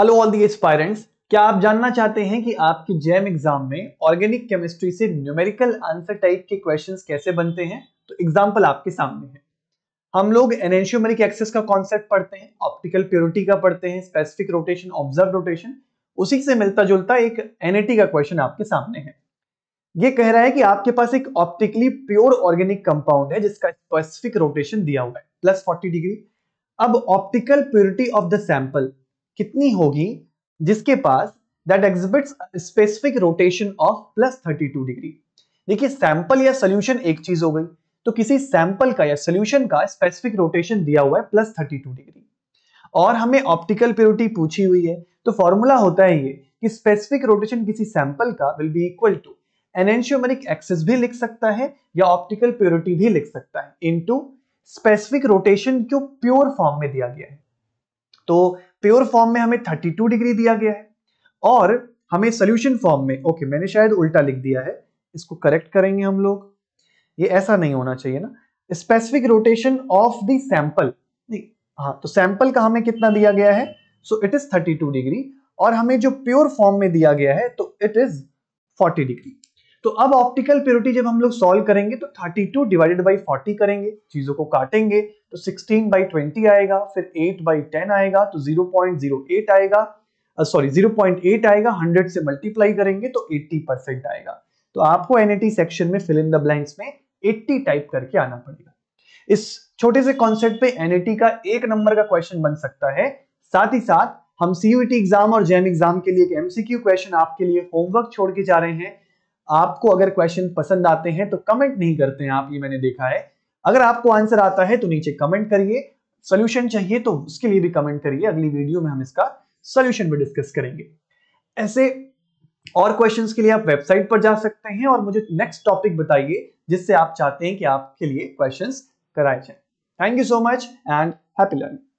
hello all the aspirants क्या आप जानना चाहते हैं कि आपके जैम एग्जाम में ऑर्गेनिक केमिस्ट्री से न्यूमेरिकल आंसर टाइप के क्वेश्चन कैसे बनते हैं तो एग्जाम्पल आपके सामने है हम लोग एनेंशियोमेरिक एक्सेस का कॉन्सेप्ट पढ़ते हैं ऑप्टिकल प्योरिटी का पढ़ते हैं स्पेसिफिक रोटेशन ऑब्जर्व रोटेशन उसी से मिलता जुलता एक एनएटी का क्वेश्चन आपके सामने है ये कह रहा है कि आपके पास एक ऑप्टिकली प्योर ऑर्गेनिक कंपाउंड है जिसका स्पेसिफिक रोटेशन दिया हुआ है प्लस फोर्टी डिग्री अब optical purity of the sample कितनी होगी जिसके पास that exhibit specific rotation of plus 32 degree देखिए सैंपल या सोल्यूशन एक चीज हो गई तो किसी सैंपल का या सोल्यूशन का स्पेसिफिक रोटेशन दिया हुआ है प्लस थर्टी टू डिग्री और हमें ऑप्टिकल प्योरिटी पूछी हुई है तो फॉर्मूला होता है ये कि स्पेसिफिक रोटेशन किसी सैंपल का will be equal to enantiomeric excess भी लिख सकता है या ऑप्टिकल प्योरिटी भी लिख सकता है इनटू स्पेसिफिक रोटेशन क्यों प्योर फॉर्म में दिया गया है तो प्योर फॉर्म में हमें 32 डिग्री दिया गया है और हमें सोल्यूशन फॉर्म में ओके मैंने शायद उल्टा लिख दिया है इसको करेक्ट करेंगे हम लोग ये ऐसा नहीं होना चाहिए ना specific rotation of sample sample हाँ तो सैंपल का हमें कितना दिया गया है सो इट इज 32 डिग्री और हमें जो प्योर फॉर्म में दिया गया है तो इट इज 40 डिग्री तो अब ऑप्टिकल प्योरिटी जब हम लोग सॉल्व करेंगे तो 32 डिवाइडेड बाई 40 करेंगे चीजों को काटेंगे तो 16 बाई ट्वेंटी आएगा फिर 8 बाई टेन आएगा तो 0.08 आएगा सॉरी पॉइंट 0.8 आएगा 100 से मल्टीप्लाई करेंगे तो 80 परसेंट आएगा तो आपको एनएटी सेक्शन e में फिल इन द ब्लैंक्स में 80 टाइप करके आना पड़ेगा इस छोटे से कॉन्सेप्ट पे एनएटी e का एक नंबर का क्वेश्चन बन सकता है साथ ही साथ हम सीयूटी एग्जाम और जेम एग्जाम के लिए एमसीक्यू क्वेश्चन आपके लिए होमवर्क छोड़ के जा रहे हैं आपको अगर क्वेश्चन पसंद आते हैं तो कमेंट नहीं करते हैं आप ये मैंने देखा है अगर आपको आंसर आता है तो नीचे कमेंट करिए सोल्यूशन चाहिए तो उसके लिए भी कमेंट करिए अगली वीडियो में हम इसका सोल्यूशन भी डिस्कस करेंगे ऐसे और क्वेश्चन के लिए आप वेबसाइट पर जा सकते हैं और मुझे नेक्स्ट टॉपिक बताइए जिससे आप चाहते हैं कि आपके लिए क्वेश्चन कराए जाए thank you so much and happy learning